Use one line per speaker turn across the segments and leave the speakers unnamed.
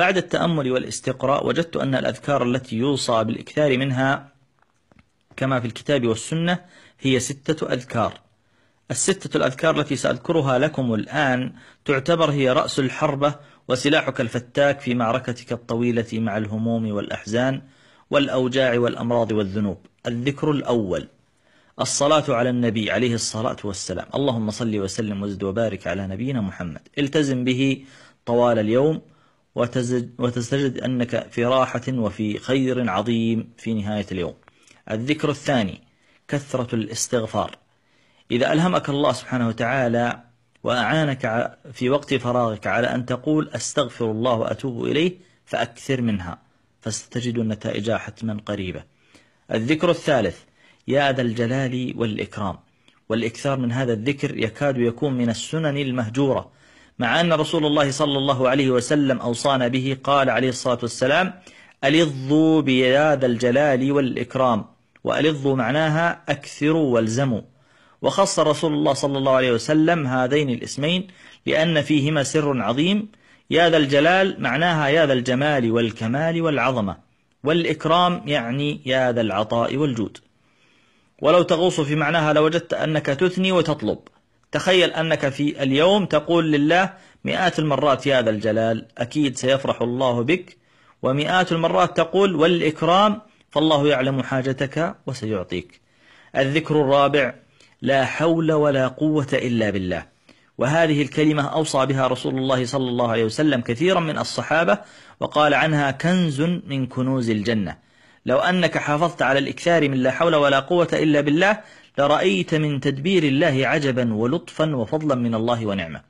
بعد التأمل والاستقراء وجدت أن الأذكار التي يوصى بالإكثار منها كما في الكتاب والسنة هي ستة أذكار الستة الأذكار التي سأذكرها لكم الآن تعتبر هي رأس الحربة وسلاحك الفتاك في معركتك الطويلة مع الهموم والأحزان والأوجاع والأمراض والذنوب الذكر الأول الصلاة على النبي عليه الصلاة والسلام اللهم صل وسلم وزد وبارك على نبينا محمد التزم به طوال اليوم وتستجد أنك في راحة وفي خير عظيم في نهاية اليوم الذكر الثاني كثرة الاستغفار إذا ألهمك الله سبحانه وتعالى وأعانك في وقت فراغك على أن تقول أستغفر الله وأتوب إليه فأكثر منها فستجد النتائج حتما قريبة الذكر الثالث يا ذا الجلال والإكرام والإكثار من هذا الذكر يكاد يكون من السنن المهجورة مع أن رسول الله صلى الله عليه وسلم أوصانا به قال عليه الصلاة والسلام ألظوا بيا ذا الجلال والإكرام وألظوا معناها أكثروا والزموا وخص رسول الله صلى الله عليه وسلم هذين الاسمين لأن فيهما سر عظيم يا ذا الجلال معناها يا ذا الجمال والكمال والعظمة والإكرام يعني يا ذا العطاء والجود ولو تغوص في معناها لوجدت أنك تثني وتطلب تخيل أنك في اليوم تقول لله مئات المرات يا ذا الجلال أكيد سيفرح الله بك ومئات المرات تقول والإكرام فالله يعلم حاجتك وسيعطيك الذكر الرابع لا حول ولا قوة إلا بالله وهذه الكلمة أوصى بها رسول الله صلى الله عليه وسلم كثيرا من الصحابة وقال عنها كنز من كنوز الجنة لو أنك حافظت على الإكثار من لا حول ولا قوة إلا بالله لرأيت من تدبير الله عجبا ولطفا وفضلا من الله ونعمة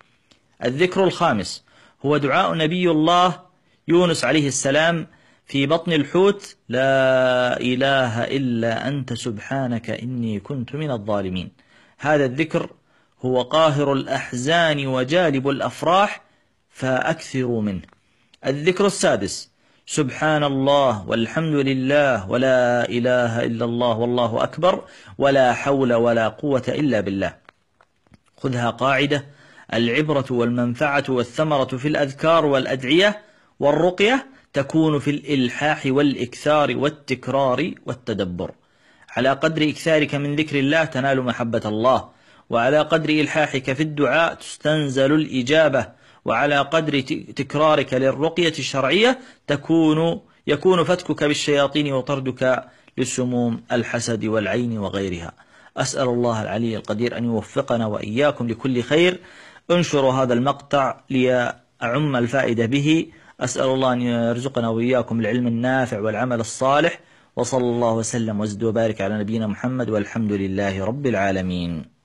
الذكر الخامس هو دعاء نبي الله يونس عليه السلام في بطن الحوت لا إله إلا أنت سبحانك إني كنت من الظالمين هذا الذكر هو قاهر الأحزان وجالب الأفراح فأكثروا منه الذكر السادس سبحان الله والحمد لله ولا إله إلا الله والله أكبر ولا حول ولا قوة إلا بالله خذها قاعدة العبرة والمنفعة والثمرة في الأذكار والأدعية والرقية تكون في الإلحاح والإكثار والتكرار والتدبر على قدر إكثارك من ذكر الله تنال محبة الله وعلى قدر إلحاحك في الدعاء تستنزل الإجابة وعلى قدر تكرارك للرقية الشرعية تكون يكون فتكك بالشياطين وطردك لسموم الحسد والعين وغيرها أسأل الله العلي القدير أن يوفقنا وإياكم لكل خير انشروا هذا المقطع ليعم الفائدة به أسأل الله أن يرزقنا وإياكم العلم النافع والعمل الصالح وصلى الله وسلم وزد وبارك على نبينا محمد والحمد لله رب العالمين